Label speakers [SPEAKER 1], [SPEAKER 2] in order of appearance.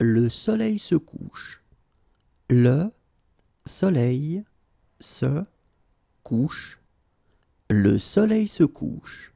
[SPEAKER 1] Le soleil se couche. Le soleil se couche. Le soleil se couche.